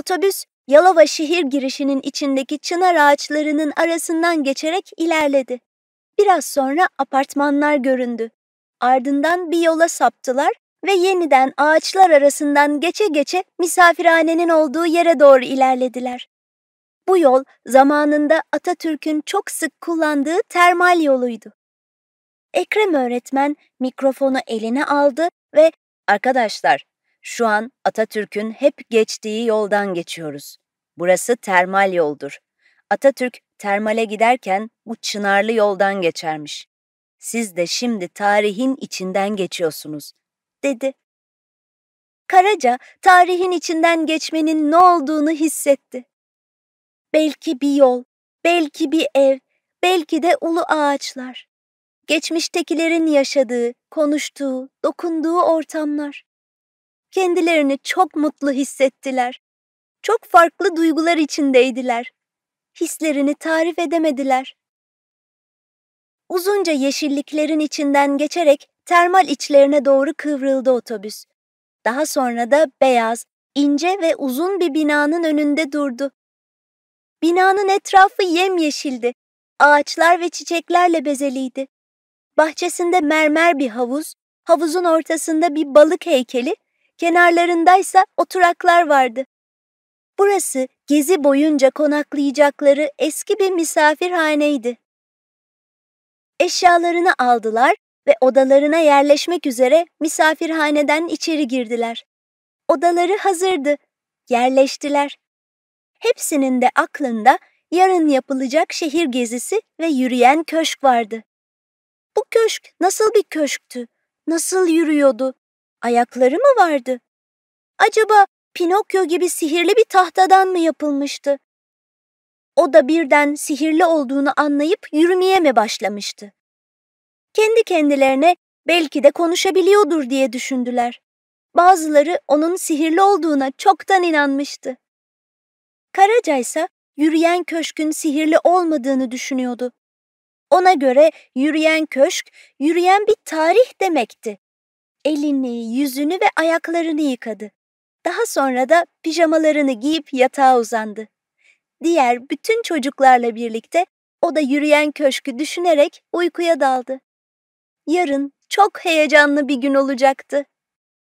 otobüs Yalova şehir girişinin içindeki çınar ağaçlarının arasından geçerek ilerledi. Biraz sonra apartmanlar göründü. Ardından bir yola saptılar ve yeniden ağaçlar arasından geçe geçe misafirhanenin olduğu yere doğru ilerlediler. Bu yol zamanında Atatürk'ün çok sık kullandığı termal yoluydu. Ekrem öğretmen mikrofonu eline aldı ve ''Arkadaşlar şu an Atatürk'ün hep geçtiği yoldan geçiyoruz. Burası termal yoldur. Atatürk termale giderken bu çınarlı yoldan geçermiş. Siz de şimdi tarihin içinden geçiyorsunuz, dedi. Karaca tarihin içinden geçmenin ne olduğunu hissetti. Belki bir yol, belki bir ev, belki de ulu ağaçlar. Geçmiştekilerin yaşadığı, konuştuğu, dokunduğu ortamlar. Kendilerini çok mutlu hissettiler. Çok farklı duygular içindeydiler. Hislerini tarif edemediler. Uzunca yeşilliklerin içinden geçerek termal içlerine doğru kıvrıldı otobüs. Daha sonra da beyaz, ince ve uzun bir binanın önünde durdu. Binanın etrafı yemyeşildi. Ağaçlar ve çiçeklerle bezeliydi. Bahçesinde mermer bir havuz, havuzun ortasında bir balık heykeli kenarlarındaysa oturaklar vardı. Burası gezi boyunca konaklayacakları eski bir misafirhaneydi. Eşyalarını aldılar ve odalarına yerleşmek üzere misafirhaneden içeri girdiler. Odaları hazırdı, yerleştiler. Hepsinin de aklında yarın yapılacak şehir gezisi ve yürüyen köşk vardı. Bu köşk nasıl bir köşktü? Nasıl yürüyordu? Ayakları mı vardı? Acaba Pinokyo gibi sihirli bir tahtadan mı yapılmıştı? O da birden sihirli olduğunu anlayıp yürümeye mi başlamıştı? Kendi kendilerine belki de konuşabiliyordur diye düşündüler. Bazıları onun sihirli olduğuna çoktan inanmıştı. Karaca ise yürüyen köşkün sihirli olmadığını düşünüyordu. Ona göre yürüyen köşk, yürüyen bir tarih demekti elini, yüzünü ve ayaklarını yıkadı. Daha sonra da pijamalarını giyip yatağa uzandı. Diğer bütün çocuklarla birlikte o da yürüyen köşkü düşünerek uykuya daldı. Yarın çok heyecanlı bir gün olacaktı.